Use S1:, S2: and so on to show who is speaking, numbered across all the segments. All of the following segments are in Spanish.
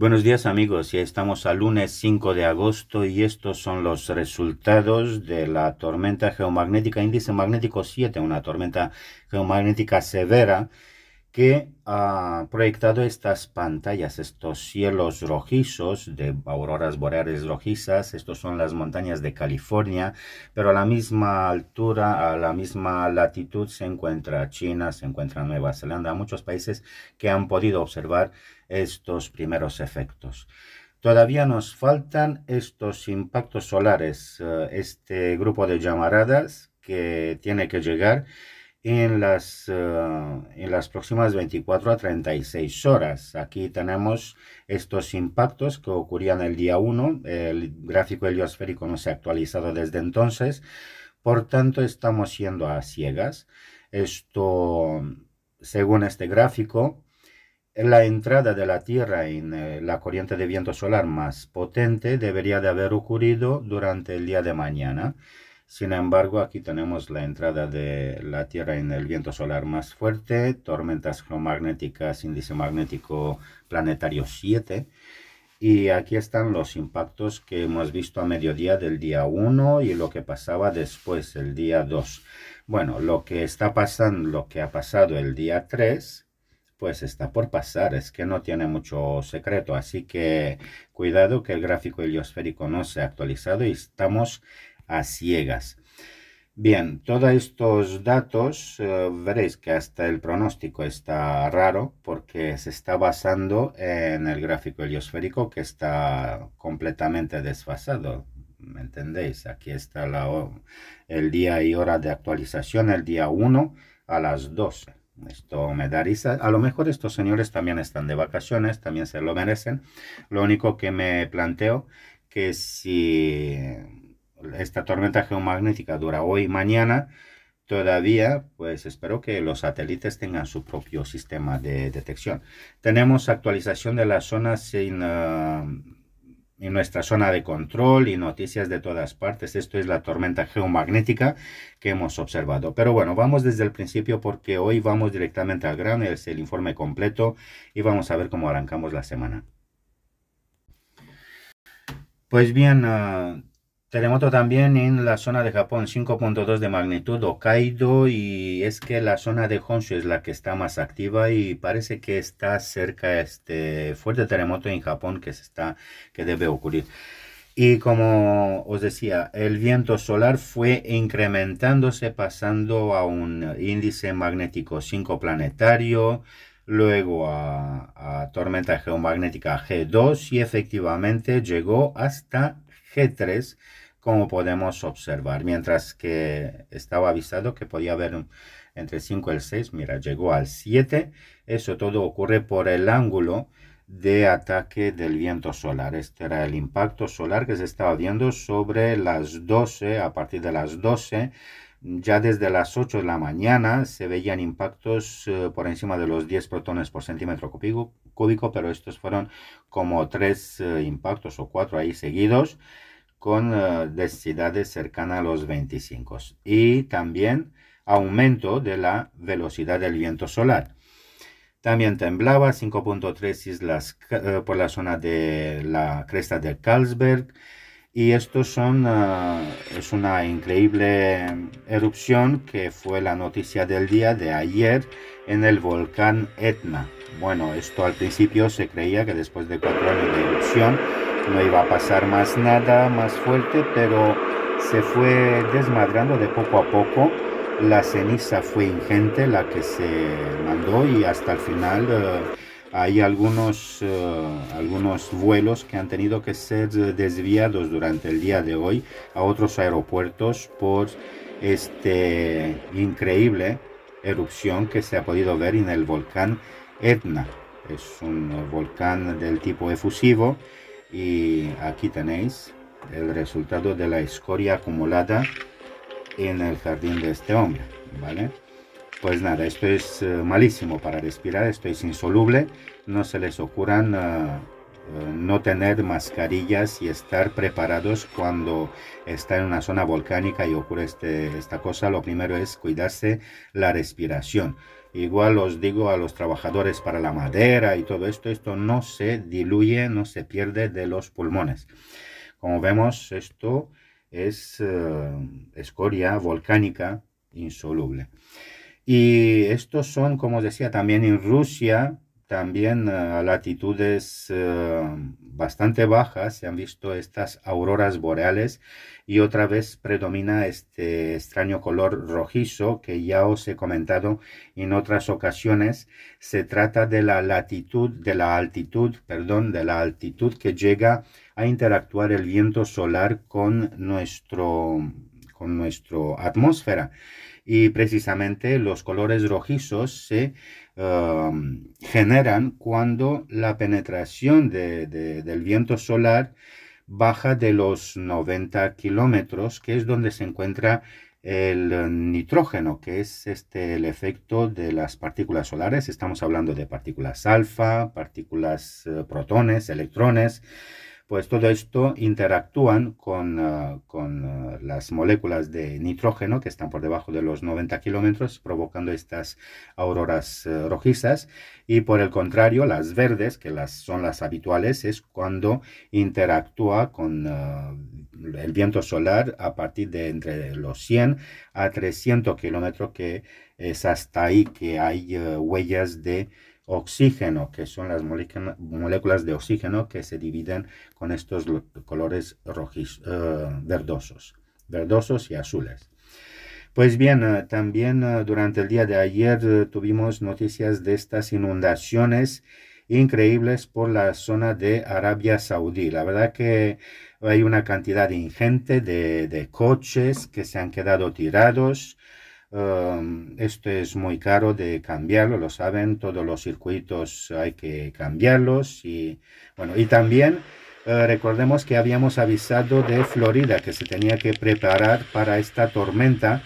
S1: Buenos días amigos, ya estamos al lunes 5 de agosto y estos son los resultados de la tormenta geomagnética índice magnético 7, una tormenta geomagnética severa que ha proyectado estas pantallas, estos cielos rojizos de auroras boreales rojizas, estos son las montañas de California, pero a la misma altura, a la misma latitud se encuentra China, se encuentra Nueva Zelanda, muchos países que han podido observar estos primeros efectos. Todavía nos faltan estos impactos solares, eh, este grupo de llamaradas que tiene que llegar en las, eh, en las próximas 24 a 36 horas. Aquí tenemos estos impactos que ocurrían el día 1. El gráfico heliosférico no se ha actualizado desde entonces. Por tanto, estamos siendo a ciegas. Esto, según este gráfico, la entrada de la Tierra en eh, la corriente de viento solar más potente debería de haber ocurrido durante el día de mañana. Sin embargo, aquí tenemos la entrada de la Tierra en el viento solar más fuerte, tormentas geomagnéticas, índice magnético planetario 7. Y aquí están los impactos que hemos visto a mediodía del día 1 y lo que pasaba después, el día 2. Bueno, lo que está pasando, lo que ha pasado el día 3 pues está por pasar, es que no tiene mucho secreto, así que cuidado que el gráfico heliosférico no se ha actualizado y estamos a ciegas. Bien, todos estos datos eh, veréis que hasta el pronóstico está raro porque se está basando en el gráfico heliosférico que está completamente desfasado. ¿Me entendéis? Aquí está la, el día y hora de actualización, el día 1 a las 12. Esto me da risa. A lo mejor estos señores también están de vacaciones, también se lo merecen. Lo único que me planteo que si esta tormenta geomagnética dura hoy y mañana, todavía, pues espero que los satélites tengan su propio sistema de detección. Tenemos actualización de las zonas sin... Ah, en nuestra zona de control y noticias de todas partes. Esto es la tormenta geomagnética que hemos observado. Pero bueno, vamos desde el principio porque hoy vamos directamente al grano, es el informe completo y vamos a ver cómo arrancamos la semana. Pues bien, ah, Terremoto también en la zona de Japón, 5.2 de magnitud, Hokkaido, y es que la zona de Honshu es la que está más activa y parece que está cerca este fuerte terremoto en Japón que, se está, que debe ocurrir. Y como os decía, el viento solar fue incrementándose pasando a un índice magnético 5 planetario, luego a, a tormenta geomagnética G2 y efectivamente llegó hasta G3, como podemos observar. Mientras que estaba avisado que podía haber entre 5 y el 6, mira, llegó al 7. Eso todo ocurre por el ángulo de ataque del viento solar. Este era el impacto solar que se estaba viendo sobre las 12, a partir de las 12. Ya desde las 8 de la mañana se veían impactos eh, por encima de los 10 protones por centímetro cúbico, cúbico, pero estos fueron como tres eh, impactos o cuatro ahí seguidos con eh, densidades cercanas a los 25 y también aumento de la velocidad del viento solar. También temblaba 5.3 islas eh, por la zona de la cresta del Carlsberg, y esto son, ah, es una increíble erupción que fue la noticia del día de ayer en el volcán Etna. Bueno, esto al principio se creía que después de cuatro años de erupción no iba a pasar más nada más fuerte, pero se fue desmadrando de poco a poco. La ceniza fue ingente la que se mandó y hasta el final... Eh, hay algunos, eh, algunos vuelos que han tenido que ser eh, desviados durante el día de hoy a otros aeropuertos por este increíble erupción que se ha podido ver en el volcán Etna. Es un volcán del tipo efusivo y aquí tenéis el resultado de la escoria acumulada en el jardín de este hombre, ¿vale? Pues nada, esto es eh, malísimo para respirar, esto es insoluble, no se les ocurran eh, eh, no tener mascarillas y estar preparados cuando está en una zona volcánica y ocurre este, esta cosa. Lo primero es cuidarse la respiración. Igual os digo a los trabajadores para la madera y todo esto, esto no se diluye, no se pierde de los pulmones. Como vemos, esto es escoria volcánica insoluble. Y estos son, como decía, también en Rusia, también eh, a latitudes eh, bastante bajas se han visto estas auroras boreales y otra vez predomina este extraño color rojizo que ya os he comentado en otras ocasiones. Se trata de la latitud, de la altitud, perdón, de la altitud que llega a interactuar el viento solar con nuestro con nuestra atmósfera. Y precisamente los colores rojizos se um, generan cuando la penetración del viento solar baja de los 90 kilómetros, que es donde se encuentra el nitrógeno, que es este, el efecto de las partículas solares. Estamos hablando de partículas alfa, partículas eh, protones, electrones, pues todo esto interactúan con, ah, ah, las moléculas de nitrógeno que están por debajo de los 90 kilómetros, provocando estas auroras eh, rojizas. Y por el contrario, las verdes, que las, son las habituales, es cuando interactúa con ah, el viento solar a partir de entre los 100 a 300 kilómetros, que es hasta ahí que hay eh, huellas de oxígeno, que son las moléculas de oxígeno que se dividen con estos colores rojizos, eh, verdosos, verdosos y azules. Pues bien, eh, también eh, durante el día de ayer tuvimos noticias de estas inundaciones increíbles por la zona de Arabia Saudí. La verdad que hay una cantidad ingente de coches que se han quedado tirados. Em, esto es muy caro de cambiarlo, lo saben, todos los circuitos hay que cambiarlos y bueno, y también eh, recordemos que habíamos avisado de Florida que se tenía que preparar para esta tormenta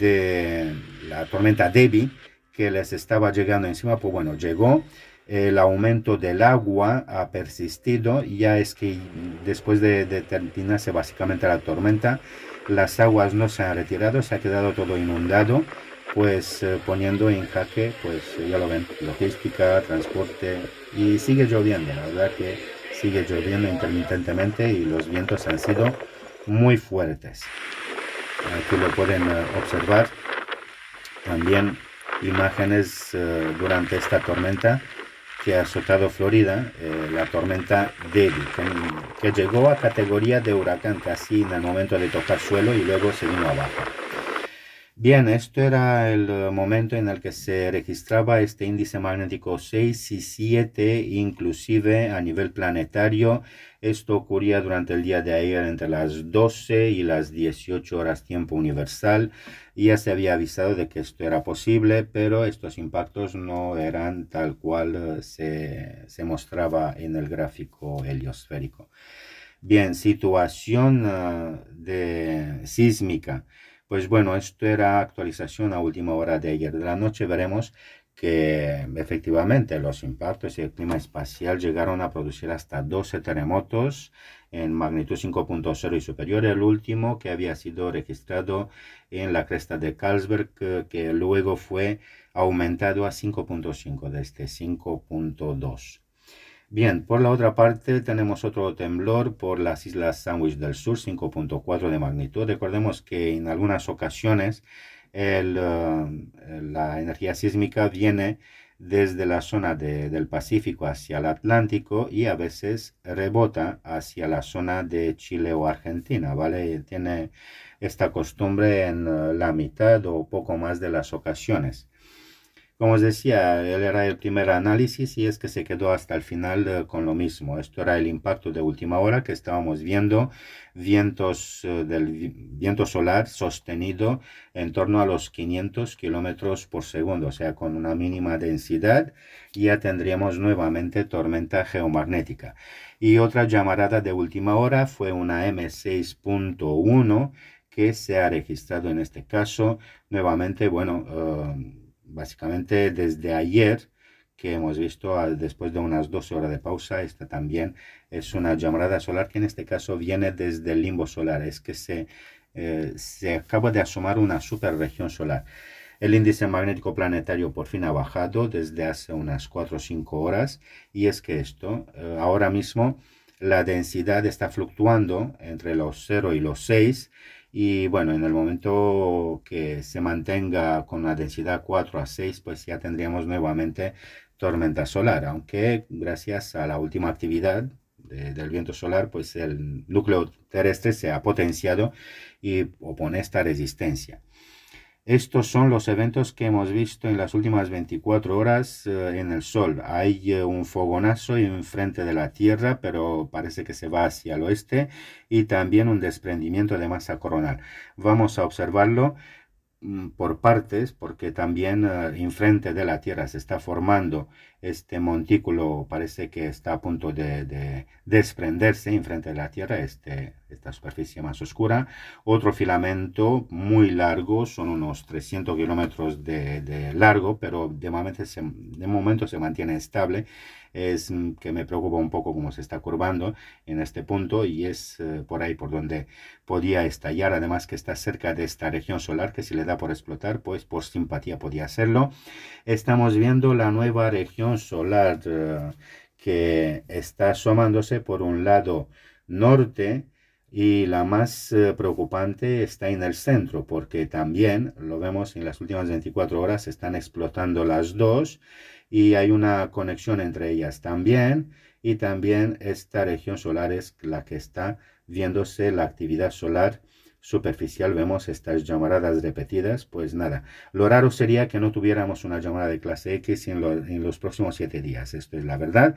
S1: de la tormenta Debbie que les estaba llegando encima, pues bueno, llegó el aumento del agua ha persistido, ya es que después de, de terminarse básicamente la tormenta, las aguas no se han retirado, se ha quedado todo inundado, pues eh, poniendo en jaque, pues ya lo ven, logística, transporte y sigue lloviendo, la verdad que sigue lloviendo intermitentemente y los vientos han sido muy fuertes. Aquí lo pueden eh, observar también imágenes eh, durante esta tormenta que ha azotado Florida, eh, la tormenta Debbie, que, que, llegó a categoría de huracán casi en el momento de tocar suelo y luego se vino abajo. Bien, esto era el eh, momento en el que se registraba este índice magnético 6 y 7, inclusive a nivel planetario. Esto ocurría durante el día de ayer entre las 12 y las 18 horas tiempo universal. Ya se había avisado de que esto era posible, pero estos impactos no eran tal cual eh, se, mostraba en el gráfico heliosférico. Bien, situación eh, de sísmica. Pues bueno, esto era actualización a última hora de ayer de la noche. Veremos que efectivamente los impactos y el clima espacial llegaron a producir hasta 12 terremotos en magnitud 5.0 y superior, el último que había sido registrado en la cresta de Carlsberg, que, luego fue aumentado a 5.5 desde 5.2. Bien, por la otra parte tenemos otro temblor por las Islas Sandwich del Sur, 5.4 de magnitud. Recordemos que en algunas ocasiones eh, la energía sísmica viene desde la zona del Pacífico hacia el Atlántico y a veces rebota hacia la zona de Chile o Argentina, ¿vale? Tiene esta costumbre en eh, la mitad o poco más de las ocasiones. Como os decía, él era el primer análisis y es que se quedó hasta el final eh, con lo mismo. Esto era el impacto de última hora que estábamos viendo, vientos eh, del viento solar sostenido en torno a los 500 kilómetros por segundo, o sea, con una mínima densidad, ya tendríamos nuevamente tormenta geomagnética. Y otra llamarada de última hora fue una M6.1 que se ha registrado en este caso, nuevamente, bueno, eh, básicamente desde ayer que hemos visto ah, después de unas 12 horas de pausa, esta también es una llamarada solar que en este caso viene desde el limbo solar, es que se, eh, acaba de asomar una superregión solar. El índice magnético planetario por fin ha bajado desde hace unas 4 o 5 horas y es que esto, eh, ahora mismo la densidad está fluctuando entre los 0 y los 6 y bueno, en el momento que se mantenga con una densidad 4 a 6, pues ya tendríamos nuevamente tormenta solar, aunque gracias a la última actividad del viento solar, pues el núcleo terrestre se ha potenciado y opone esta resistencia. Estos son los eventos que hemos visto en las últimas 24 horas eh, en el Sol. Hay eh, un fogonazo enfrente de la Tierra, pero parece que se va hacia el oeste, y también un desprendimiento de masa coronal. Vamos a observarlo mm, por partes, porque también en eh, enfrente de la Tierra se está formando este montículo parece que está a punto de, de desprenderse frente de la Tierra, este, esta superficie más oscura. Otro filamento muy largo, son unos 300 kilómetros de, largo, pero de momento, se, de momento se mantiene estable. Es que me preocupa un poco cómo se está curvando en este punto y es eh, por ahí por donde podía estallar. Además que está cerca de esta región solar que si le da por explotar, pues por simpatía podía hacerlo. Estamos viendo la nueva región solar eh, que está asomándose por un lado norte y la más eh, preocupante está en el centro porque también lo vemos en las últimas 24 horas están explotando las dos y hay una conexión entre ellas también y también esta región solar es la que está viéndose la actividad solar superficial vemos estas llamaradas repetidas, pues nada, lo raro sería que no tuviéramos una llamada de clase X en, en los próximos siete días, esto es la verdad.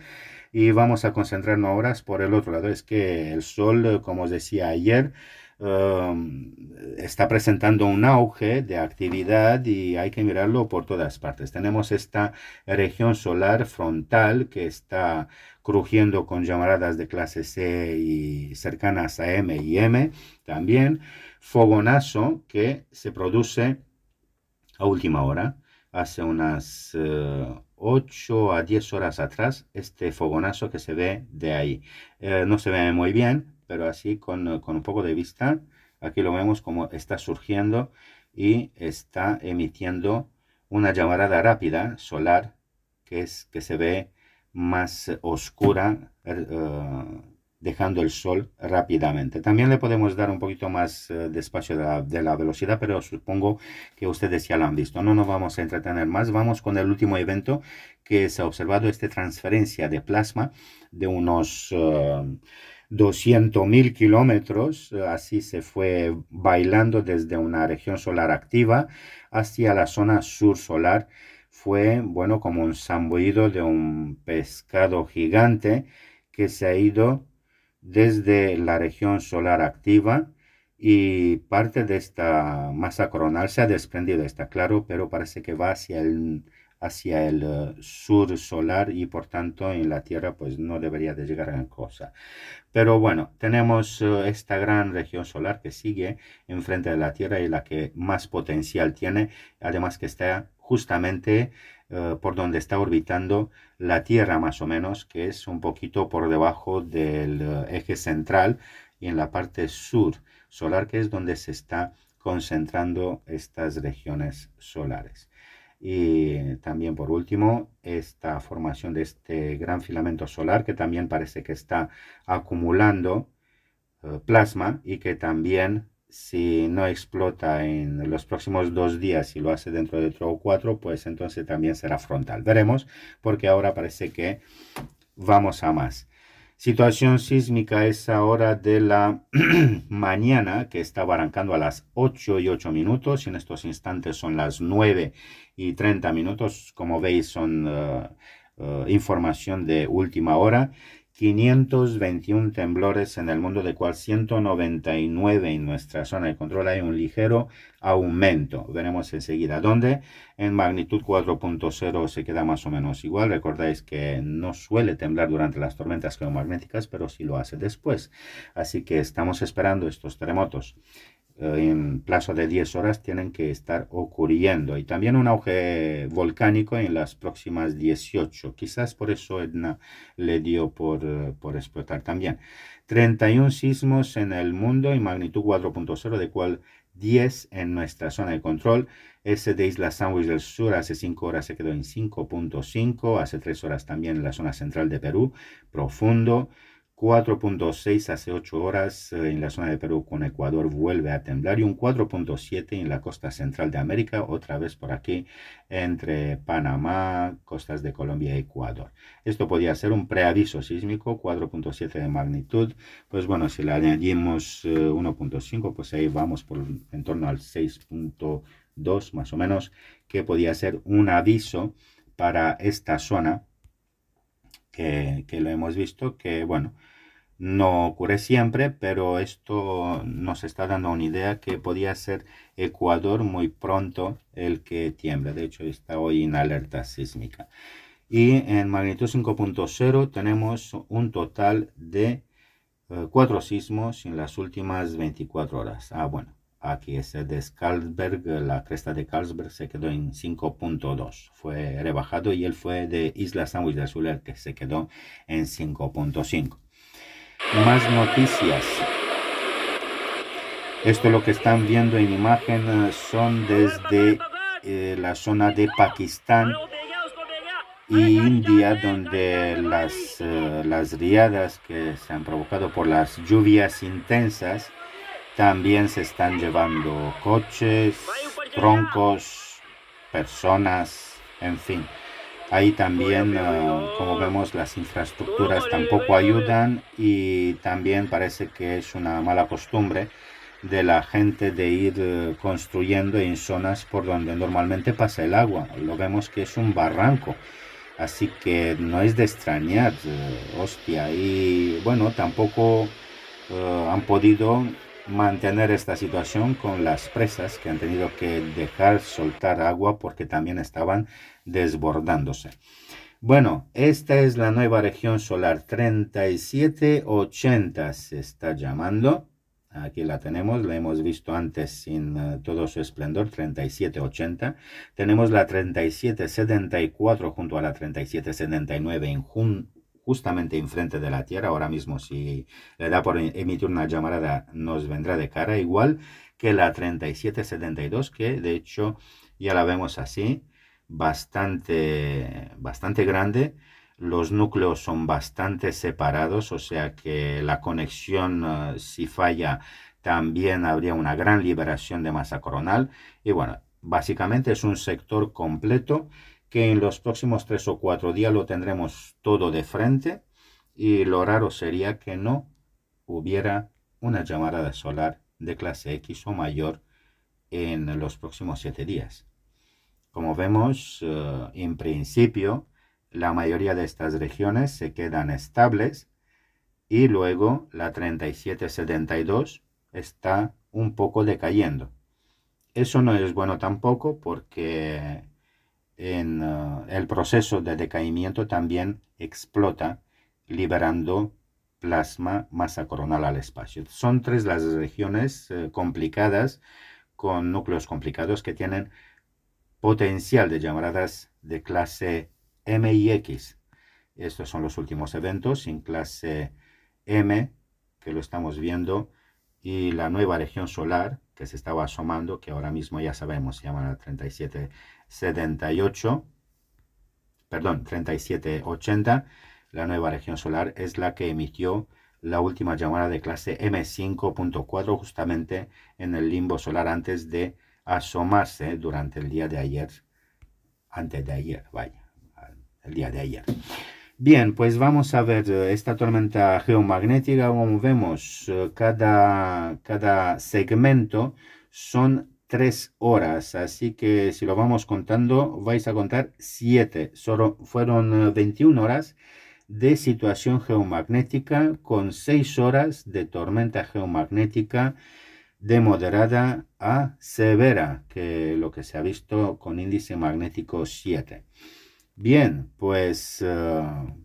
S1: Y vamos a concentrarnos ahora por el otro lado, es que el sol, como os decía ayer, Um, está presentando un auge de actividad y hay que mirarlo por todas partes. Tenemos esta región solar frontal que está crujiendo con llamaradas de clase C y cercanas a M y M también. Fogonazo que se produce a última hora, hace unas... 8 eh, a 10 horas atrás este fogonazo que se ve de ahí. Eh, no se ve muy bien, pero así eh, con, un poco de vista. Aquí lo vemos como está surgiendo y está emitiendo una llamarada rápida solar que, es, que se ve más oscura eh, eh, dejando el sol rápidamente. También le podemos dar un poquito más despacio de de la, velocidad, pero supongo que ustedes ya lo han visto. No nos vamos a entretener más. Vamos con el último evento que se ha observado, esta transferencia de plasma de unos... 200.000 kilómetros, así se fue bailando desde una región solar activa hacia la zona sur solar. Fue, bueno, como un zambullido de un pescado gigante que se ha ido desde la región solar activa y parte de esta masa coronal se ha desprendido, está claro, pero parece que va hacia el hacia el eh, sur solar y por tanto en la Tierra pues no debería de llegar a gran cosa. Pero bueno, tenemos eh, esta gran región solar que sigue enfrente de la Tierra y la que más potencial tiene, además que está justamente eh, por donde está orbitando la Tierra más o menos, que es un poquito por debajo del eje central y en la parte sur solar, que es donde se está concentrando estas regiones solares. Y también por último, esta formación de este gran filamento solar que también parece que está acumulando eh, plasma y que también si no explota en los próximos dos días, si lo hace dentro de tres o 4, pues entonces también será frontal. Veremos, porque ahora parece que vamos a más. Situación sísmica es hora de la mañana, que está arrancando a las 8 y 8 minutos, y en estos instantes son las 9 y 30 minutos. Como veis, son eh, eh, información de última hora. 521 temblores en el mundo, de cual 199 en nuestra zona de control. Hay un ligero aumento. Veremos enseguida dónde. En magnitud 4.0 se queda más o menos igual. Recordáis que no suele temblar durante las tormentas geomagnéticas, pero sí lo hace después. Así que estamos esperando estos terremotos. Eh, en plazo de 10 horas tienen que estar ocurriendo. Y también un auge volcánico en las próximas 18. Quizás por eso Edna le dio por, eh, explotar también. 31 sismos en el mundo y magnitud 4.0, de cual 10 en nuestra zona de control. Ese de Isla Sandwich del Sur hace 5 horas se quedó en 5.5, hace 3 horas también en la zona central de Perú, profundo. 4.6 hace 8 horas eh, en la zona de Perú con Ecuador vuelve a temblar y un 4.7 en la costa central de América, otra vez por aquí entre Panamá, costas de Colombia y Ecuador. Esto podría ser un preaviso sísmico, 4.7 de magnitud, pues bueno, si le añadimos 1.5, eh, pues ahí vamos por en torno al 6.2 más o menos, que podía ser un aviso para esta zona que, lo hemos visto, que bueno, no ocurre siempre, pero esto nos está dando una idea que podría ser Ecuador muy pronto el que tiembla. De hecho, está hoy en alerta sísmica. Y en magnitud 5.0 tenemos un total de eh, cuatro sismos en las últimas 24 horas. Ah, bueno, aquí es de Carlsberg, la cresta de Carlsberg se quedó en 5.2, fue rebajado y él fue de Isla Sandwich Azul El que se quedó en 5.5. Más noticias. Esto lo que están viendo en imagen eh, son desde eh, la zona de Pakistán y India, donde las, eh, las riadas que se han provocado por las lluvias intensas también se están llevando coches, troncos, personas, en fin. Ahí también, eh, como vemos, las infraestructuras tampoco ayudan y también parece que es una mala costumbre de la gente de ir eh, construyendo en zonas por donde normalmente pasa el agua. Lo vemos que es un barranco. Así que no es de extrañar, eh, hostia. Y bueno, tampoco han podido mantener esta situación con las presas que han tenido que dejar soltar agua porque también estaban desbordándose. Bueno, esta es la nueva región solar 3780 se está llamando. Aquí la tenemos, la hemos visto antes sin eh, todo su esplendor, 3780. Tenemos la 3774 junto a la 3779 en, justamente enfrente de la Tierra. Ahora mismo, si le da por emitir una llamarada, nos vendrá de cara, igual que la 3772, que de hecho ya la vemos así, bastante, bastante grande. Los núcleos son bastante separados, o sea que la conexión, eh, si falla, también habría una gran liberación de masa coronal. Y bueno, básicamente es un sector completo que en los próximos tres o cuatro días lo tendremos todo de frente y lo raro sería que no hubiera una llamarada solar de clase X o mayor en los próximos siete días. Como vemos, eh, en principio, la mayoría de estas regiones se quedan estables y luego la 3772 está un poco decayendo. Eso no es bueno tampoco porque en ah, el proceso de decaimiento también explota, liberando plasma, masa coronal al espacio. Son tres las regiones eh, complicadas, con núcleos complicados que tienen potencial de llamaradas de clase M y X. Estos son los últimos eventos en clase M, que lo estamos viendo, y la nueva región solar que se estaba asomando, que ahora mismo ya sabemos, se llama la 37 78, perdón, 3780, la nueva región solar es la que emitió la última llamada de clase M5.4 justamente en el limbo solar antes de asomarse durante el día de ayer, antes de ayer, vaya, el día de ayer. Bien, pues vamos a ver eh, esta tormenta geomagnética, como vemos, eh, cada, cada segmento son tres horas, así que si lo vamos contando, vais a contar siete. Solo fueron 21 eh, horas de situación geomagnética con seis horas de tormenta geomagnética de moderada a severa, que lo que se ha visto con índice magnético 7. Bien, pues eh,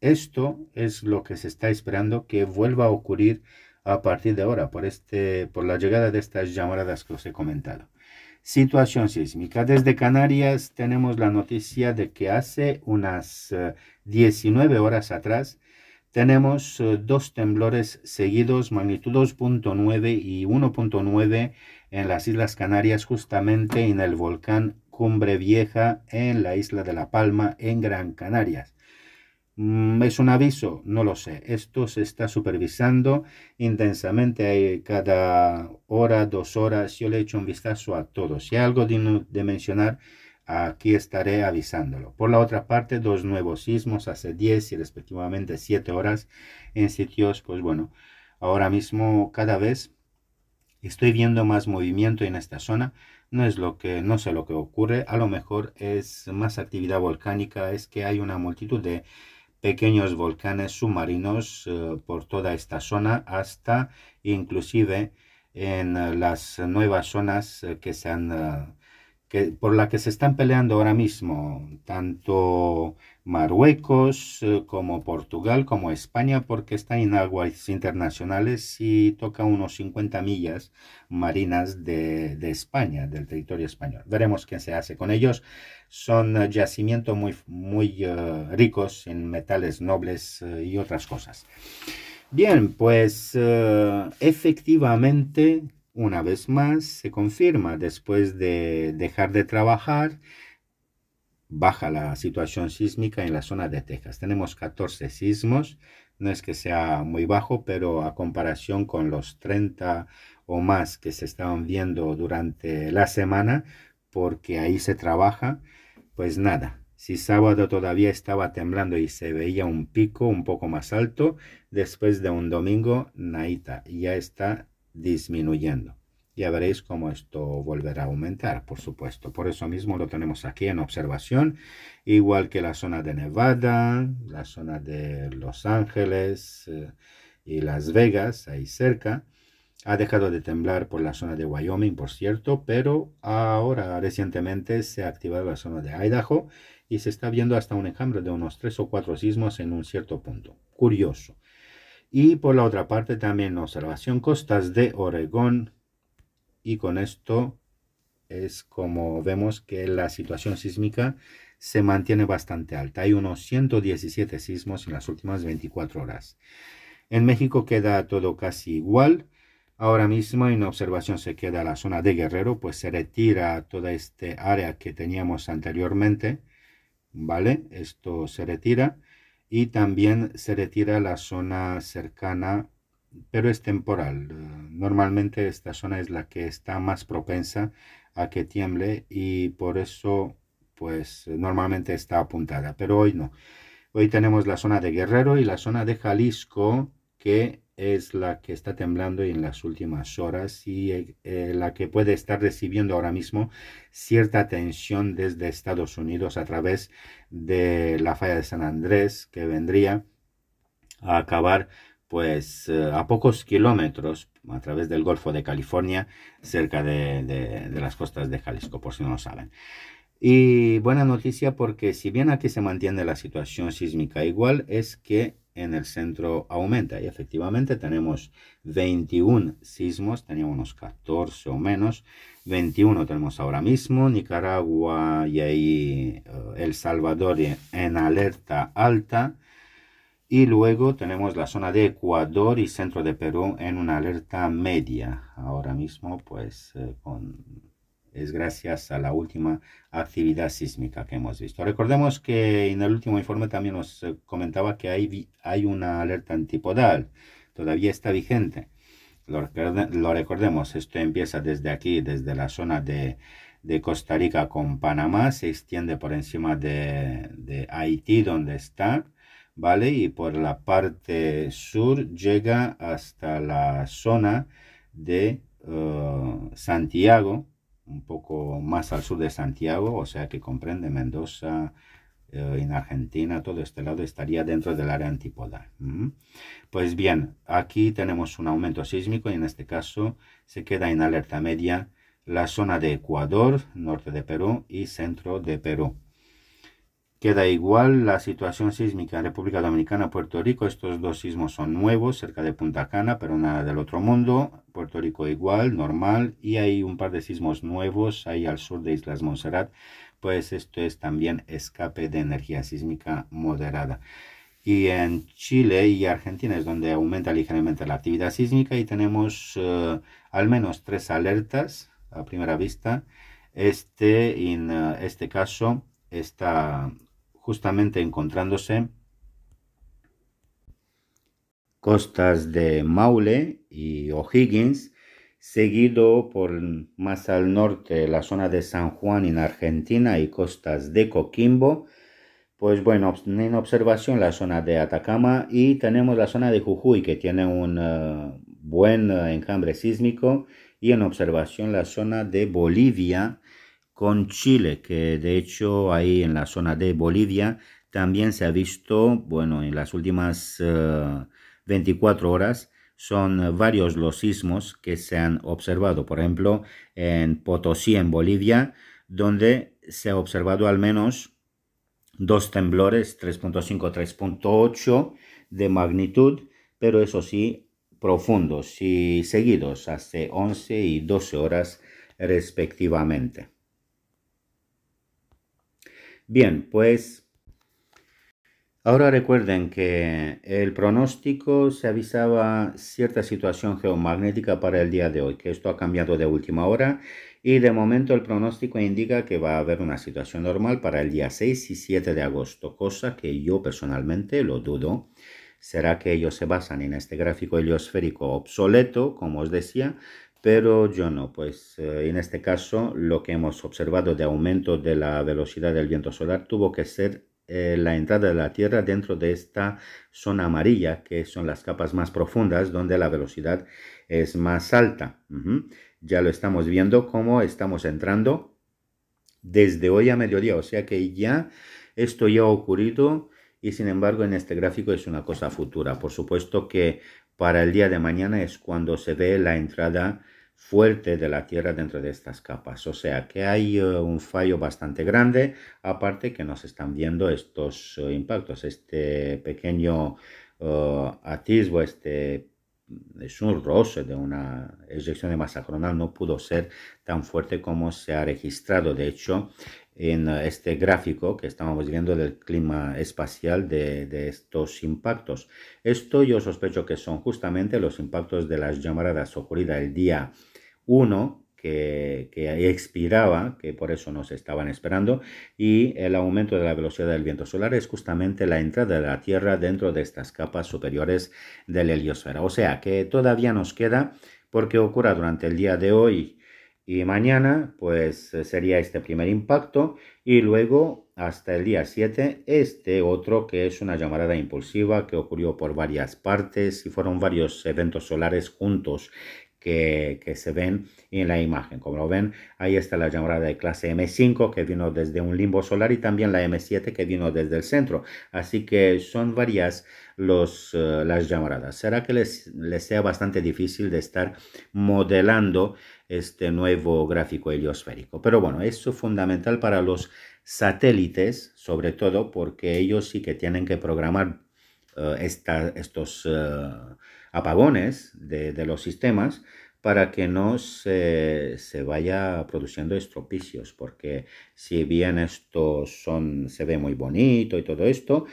S1: esto es lo que se está esperando que vuelva a ocurrir a partir de ahora por, este, por la llegada de estas llamaradas que os he comentado. Situación sísmica. Desde Canarias tenemos la noticia de que hace unas 19 eh, horas atrás tenemos eh, dos temblores seguidos, magnitud 2.9 y 1.9 en las Islas Canarias, justamente en el volcán Cumbre Vieja, en la isla de La Palma, en Gran Canarias. Mm, ¿Es un aviso? No lo sé. Esto se está supervisando intensamente cada hora, dos horas. Yo le he hecho un vistazo a todo. Si hay algo de, mencionar, aquí estaré avisándolo. Por la otra parte, dos nuevos sismos hace 10 y respectivamente 7 horas en sitios, pues bueno, ahora mismo cada vez estoy viendo más movimiento en esta zona. No es lo que, no sé lo que ocurre. A lo mejor es más actividad volcánica, es que hay una multitud de pequeños volcanes submarinos eh, por toda esta zona hasta inclusive en las nuevas zonas eh, que se han eh, por la que se están peleando ahora mismo tanto Marruecos eh, como Portugal como España porque están en aguas internacionales y toca unos 50 millas marinas de, España, del territorio español. Veremos qué se hace con ellos. Son eh, yacimientos muy, muy eh, ricos en metales nobles y otras cosas. Bien, pues efectivamente una vez más se confirma después de dejar de trabajar, baja la situación sísmica en la zona de Texas. Tenemos 14 sismos, no es que sea muy bajo, pero a comparación con los 30 o más que se estaban viendo durante la semana, porque ahí se trabaja, pues nada. Si sábado todavía estaba temblando y se veía un pico un poco más alto, después de un domingo, Naita ya está disminuyendo. Ya veréis cómo esto volverá a aumentar, por supuesto. Por eso mismo lo tenemos aquí en observación, igual que la zona de Nevada, la zona de Los Ángeles eh, y Las Vegas, ahí cerca. Ha dejado de temblar por la zona de Wyoming, por cierto, pero ahora recientemente se ha activado la zona de Idaho y se está viendo hasta un enjambre de unos tres o cuatro sismos en un cierto punto. Curioso. Y por la otra parte también observación costas de Oregón. Y con esto es como vemos que la situación sísmica se mantiene bastante alta. Hay unos 117 sismos en las últimas 24 horas. En México queda todo casi igual. Ahora mismo en observación se queda la zona de Guerrero, pues se retira toda esta área que teníamos anteriormente. ¿Vale? Esto se retira y también se retira la zona cercana, pero es temporal. Normalmente esta zona es la que está más propensa a que tiemble y por eso pues normalmente está apuntada, pero hoy no. Hoy tenemos la zona de Guerrero y la zona de Jalisco que es la que está temblando en las últimas horas y eh, eh, la que puede estar recibiendo ahora mismo cierta atención desde Estados Unidos a través de la falla de San Andrés que vendría a acabar pues eh, a pocos kilómetros a través del Golfo de California cerca de, de las costas de Jalisco por si no lo saben. Y buena noticia porque si bien aquí se mantiene la situación sísmica igual, es que en el centro aumenta y efectivamente tenemos 21 sismos, teníamos unos 14 o menos, 21 tenemos ahora mismo, Nicaragua y ahí eh, El Salvador en alerta alta y luego tenemos la zona de Ecuador y centro de Perú en una alerta media, ahora mismo pues eh, con es gracias a la última actividad sísmica que hemos visto. Recordemos que en el último informe también nos eh, comentaba que hay, hay una alerta antipodal, todavía está vigente. Lo, recordemos, esto empieza desde aquí, desde la zona de, Costa Rica con Panamá, se extiende por encima de, Haití, donde está, ¿vale? Y por la parte sur llega hasta la zona de eh, Santiago, un poco más al sur de Santiago, o sea que comprende Mendoza, eh, en Argentina, todo este lado estaría dentro del área antipodal. Pues bien, aquí tenemos un aumento sísmico y en este caso se queda en alerta media la zona de Ecuador, norte de Perú y centro de Perú. Queda igual la situación sísmica en República Dominicana, Puerto Rico. Estos dos sismos son nuevos, cerca de Punta Cana, pero nada del otro mundo. Puerto Rico igual, normal. Y hay un par de sismos nuevos ahí al sur de Islas Montserrat. Pues esto es también escape de energía sísmica moderada. Y en Chile y Argentina es donde aumenta ligeramente la actividad sísmica y tenemos eh, al menos tres alertas a primera vista. Este, en eh, este caso, está justamente encontrándose costas de Maule y O'Higgins, seguido por más al norte la zona de San Juan en Argentina y costas de Coquimbo, pues bueno, en observación la zona de Atacama y tenemos la zona de Jujuy que tiene un eh, buen eh, enjambre sísmico y en observación la zona de Bolivia con Chile, que de hecho ahí en la zona de Bolivia también se ha visto, bueno, en las últimas 24 eh, horas, son varios los sismos que se han observado, por ejemplo, en Potosí, en Bolivia, donde se ha observado al menos dos temblores, 3.5, 3.8 de magnitud, pero eso sí, profundos y seguidos, hace 11 y 12 horas respectivamente. Bien, pues ahora recuerden que el pronóstico se avisaba cierta situación geomagnética para el día de hoy, que esto ha cambiado de última hora y de momento el pronóstico indica que va a haber una situación normal para el día 6 y 7 de agosto, cosa que yo personalmente lo dudo. ¿Será que ellos se basan en este gráfico heliosférico obsoleto, como os decía, pero yo no, pues eh, en este caso lo que hemos observado de aumento de la velocidad del viento solar tuvo que ser eh, la entrada de la Tierra dentro de esta zona amarilla, que son las capas más profundas donde la velocidad es más alta. Ya lo estamos viendo cómo estamos entrando desde hoy a mediodía, o sea que ya esto ya ha ocurrido y sin embargo en este gráfico es una cosa futura. Por supuesto que para el día de mañana es cuando se ve la entrada fuerte de la Tierra dentro de estas capas. O sea que hay eh, un fallo bastante grande, aparte que nos están viendo estos eh, impactos, este pequeño eh, atisbo, este es un roce de una eyección de masa coronal, no pudo ser tan fuerte como se ha registrado. De hecho, en eh, este gráfico que estamos viendo del clima espacial de, estos impactos. Esto yo sospecho que son justamente los impactos de las llamaradas ocurridas el día 1 que, que, expiraba, que por eso nos estaban esperando, y el aumento de la velocidad del viento solar es justamente la entrada de la Tierra dentro de estas capas superiores de la heliosfera. O sea que todavía nos queda porque ocurra durante el día de hoy y mañana, pues eh, sería este primer impacto. Y luego, hasta el día 7, este otro que es una llamarada impulsiva que ocurrió por varias partes y fueron varios eventos solares juntos que, se ven en la imagen. Como lo ven, ahí está la llamarada de clase M5 que vino desde un limbo solar y también la M7 que vino desde el centro. Así que son varias los, eh, las llamaradas. Será que les, les sea bastante difícil de estar modelando este nuevo gráfico heliosférico. Pero bueno, eso es fundamental para los satélites, sobre todo porque ellos sí que tienen que programar eh, estos eh, apagones de, los sistemas para que no se, vaya produciendo estropicios, porque si bien esto son, se ve muy bonito y todo esto,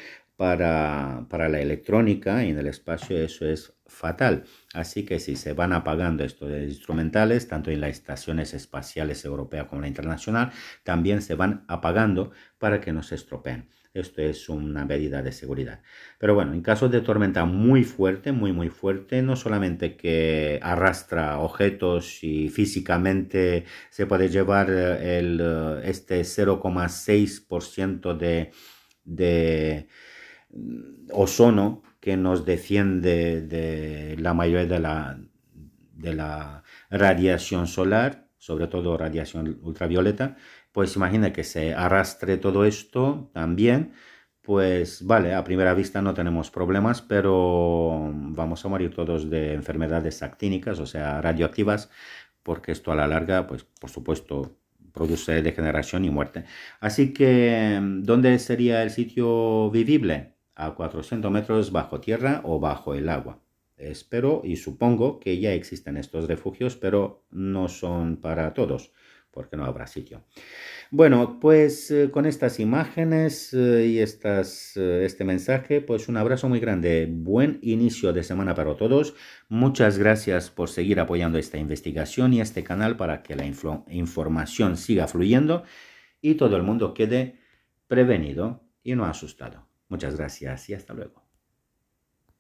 S1: para, para la electrónica y en el espacio eso es fatal. Así que si se van apagando estos instrumentales, tanto en las estaciones espaciales europeas como la internacional, también se van apagando para que no se estropeen. Esto es una medida de seguridad. Pero bueno, en caso de tormenta muy fuerte, muy muy fuerte, no solamente que arrastra objetos y físicamente se puede llevar eh, el, este 0,6% de, de ozono que nos defiende de la mayoría de la, de la radiación solar, sobre todo radiación ultravioleta, pues imagina que se arrastre todo esto también, pues vale, a primera vista no tenemos problemas, pero vamos a morir todos de enfermedades actínicas, o sea, radioactivas, porque esto a la larga, pues por supuesto, produce degeneración y muerte. Así que, ¿dónde sería el sitio vivible? a 400 metros bajo tierra o bajo el agua. Espero y supongo que ya existen estos refugios, pero no son para todos, porque no habrá sitio. Bueno, pues eh, con estas imágenes eh, y eh, este mensaje, pues un abrazo muy grande. Buen inicio de semana para todos. Muchas gracias por seguir apoyando esta investigación y este canal para que la información siga fluyendo y todo el mundo quede prevenido y no asustado. Muchas gracias y hasta luego.